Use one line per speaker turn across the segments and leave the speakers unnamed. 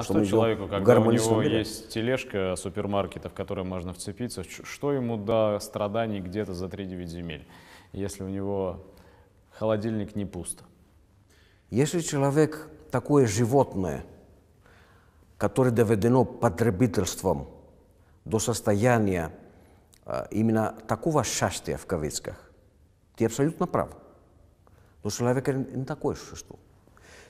А что, что человеку, когда у него мире?
есть тележка супермаркета, в которой можно вцепиться, что ему до страданий где-то за 3-9 земель, если у него холодильник
не пуст? Если человек такое животное, которое доведено потребительством до состояния э, именно такого счастья в кавычках, ты абсолютно прав. Но человек не такое существо.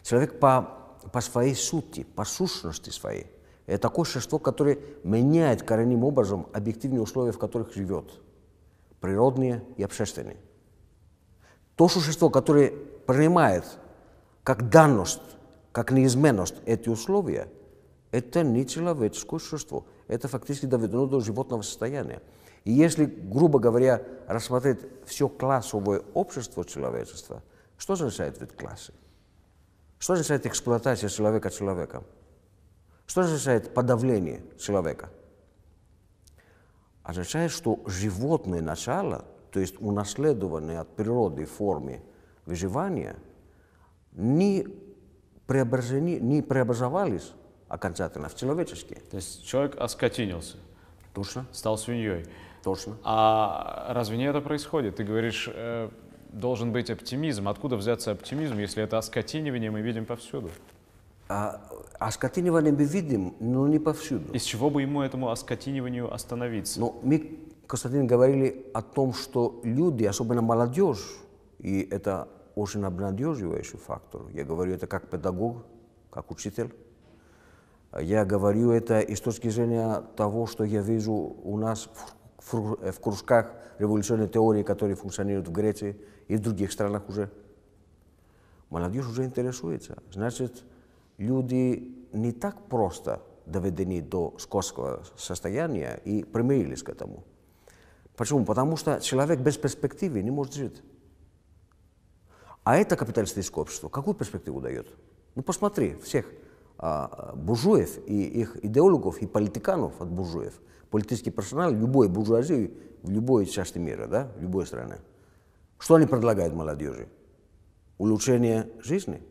Человек по по своей сути, по сущности своей. Это такое существо, которое меняет коренным образом объективные условия, в которых живет, природные и общественные. То существо, которое принимает как данность, как неизменность эти условия, это не человеческое существо. Это фактически доведено до животного состояния. И если, грубо говоря, рассмотреть все классовое общество человечества, что означает ведь классы? Что означает эксплуатация человека человеком? Что означает подавление человека? Означает, что животное начало, то есть унаследованное от природы форме выживания, не, преображены, не преобразовались окончательно в человеческие. То есть
человек оскотинился. Точно. Стал свиньей. Точно. А разве не это происходит? Ты говоришь, э, должен быть оптимизм. Откуда взяться оптимизм, если это оскотинивание мы видим повсюду? А, оскотинивание
мы видим, но не повсюду. Из чего бы ему этому оскотиниванию остановиться? Ну, мы, Константин, говорили о том, что люди, особенно молодежь, и это очень обнадеживающий фактор. Я говорю это как педагог, как учитель. Я говорю это и точки зрения того, что я вижу у нас в Э, в кружках революционной теории, которые функционируют в Греции и в других странах уже. Молодежь уже интересуется. Значит, люди не так просто доведены до скотского состояния и примирились к этому. Почему? Потому что человек без перспективы не может жить. А это капиталистическое общество какую перспективу дает? Ну, посмотри, всех – а, буржуев и их идеологов и политиканов от буржуев, политический персонал любой буржуазии в любой части мира, да, в любой стране. Что они предлагают молодежи? Улучшение жизни?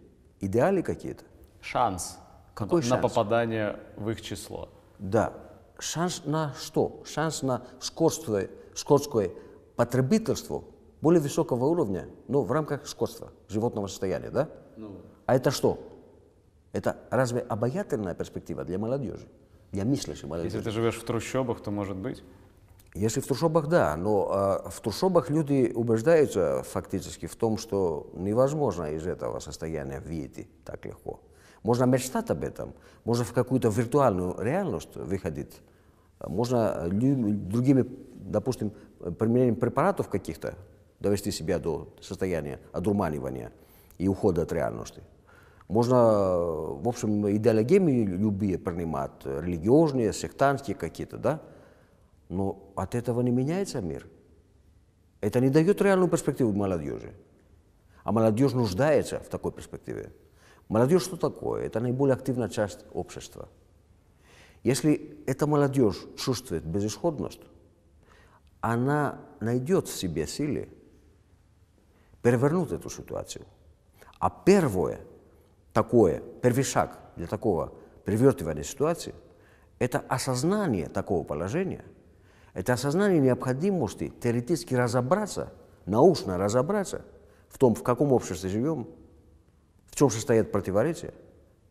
Идеали какие-то? Шанс. Какой на, шанс? На попадание в их число. Да. Шанс на что? Шанс на скотское, скотское потребительство более высокого уровня, но ну, в рамках скотства, животного состояния, да? Ну. А это что? Это разве обаятельная перспектива для молодежи? Для мыслящей молодежи. Если ты
живешь в трущобах, то может быть?
Если в трущобах, да, но э, в трущобах люди убеждаются фактически в том, что невозможно из этого состояния выйти так легко. Можно мечтать об этом, можно в какую-то виртуальную реальность выходить, можно э, другими, допустим, применением препаратов каких-то довести себя до состояния одурманивания и ухода от реальности. Можно, э, в общем, идеологемы любые принимать, э, религиозные, сектантские какие-то, да? Но от этого не меняется мир. Это не дает реальную перспективу молодежи. А молодежь нуждается в такой перспективе. Молодежь что такое? Это наиболее активная часть общества. Если эта молодежь чувствует безысходность, она найдет в себе силы перевернуть эту ситуацию. А первое – такое, первый шаг для такого привертывания ситуации, это осознание такого положения, это осознание необходимости теоретически разобраться, научно разобраться в том, в каком обществе живем, в чем состоят противоречия,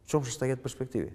в чем состоят перспективы.